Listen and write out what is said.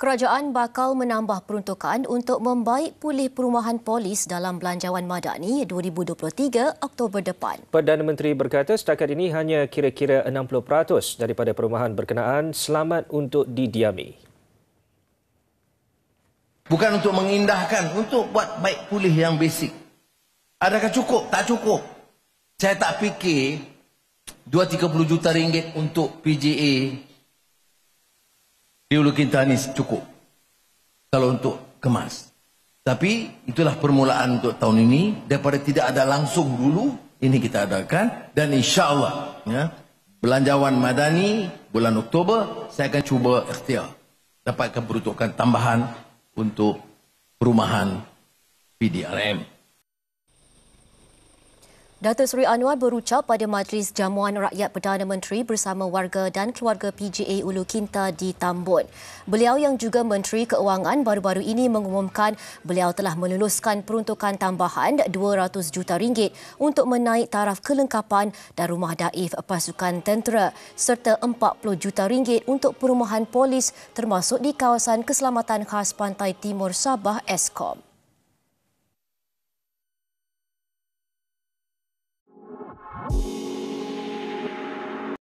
Kerajaan bakal menambah peruntukan untuk membaik pulih perumahan polis dalam Belanjawan Madani 2023 Oktober depan. Perdana Menteri berkata setakat ini hanya kira-kira 60% daripada perumahan berkenaan selamat untuk didiami. Bukan untuk mengindahkan, untuk buat baik pulih yang basic. Adakah cukup? Tak cukup. Saya tak fikir 2-30 juta ringgit untuk PJA Teologi kita ini cukup. Kalau untuk kemas. Tapi itulah permulaan untuk tahun ini. Daripada tidak ada langsung dulu. Ini kita adakan. Dan insya Allah. Ya, belanjawan Madani bulan Oktober. Saya akan cuba ikhtiar. Dapatkan peruntukan tambahan untuk perumahan PDRM. Datuk Sri Anwar berucap pada majlis jamuan rakyat Perdana Menteri bersama warga dan keluarga PGA Ulu Kinta di Tambun. Beliau yang juga Menteri Keuangan baru-baru ini mengumumkan beliau telah meluluskan peruntukan tambahan 200 juta ringgit untuk menaik taraf kelengkapan dan rumah daif pasukan tentera serta 40 juta ringgit untuk perumahan polis termasuk di kawasan keselamatan khas Pantai Timur Sabah Eskom.